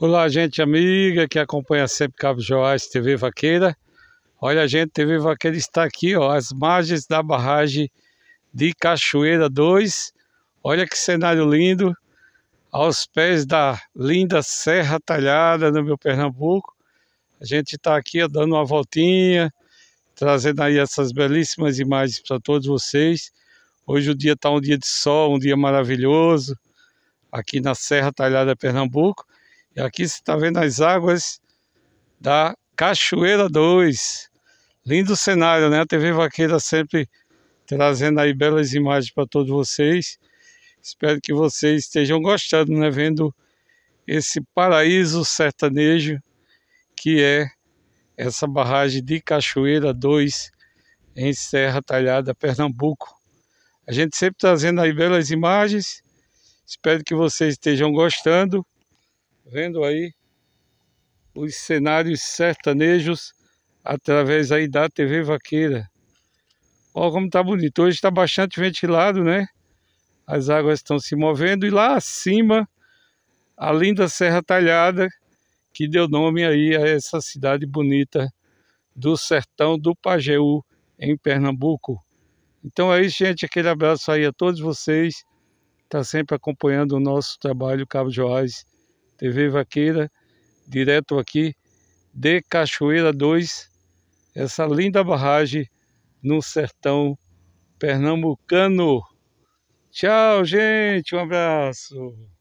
Olá, gente amiga que acompanha sempre Cabo Joás TV Vaqueira. Olha, gente, TV Vaqueira está aqui, ó, às margens da barragem de Cachoeira 2. Olha que cenário lindo, aos pés da linda Serra Talhada, no meu Pernambuco. A gente está aqui ó, dando uma voltinha, trazendo aí essas belíssimas imagens para todos vocês. Hoje o dia está um dia de sol, um dia maravilhoso, aqui na Serra Talhada, Pernambuco. E aqui você está vendo as águas da Cachoeira 2. Lindo cenário, né? A TV Vaqueira sempre trazendo aí belas imagens para todos vocês. Espero que vocês estejam gostando, né? Vendo esse paraíso sertanejo que é essa barragem de Cachoeira 2 em Serra Talhada, Pernambuco. A gente sempre trazendo aí belas imagens. Espero que vocês estejam gostando vendo aí os cenários sertanejos através aí da TV Vaqueira. Olha como tá bonito. Hoje está bastante ventilado, né? As águas estão se movendo e lá acima a linda Serra Talhada que deu nome aí a essa cidade bonita do sertão do Pajeú em Pernambuco. Então é isso, gente. Aquele abraço aí a todos vocês. Está sempre acompanhando o nosso trabalho Cabo Joás TV Vaqueira, direto aqui de Cachoeira 2, essa linda barragem no sertão pernambucano. Tchau, gente, um abraço.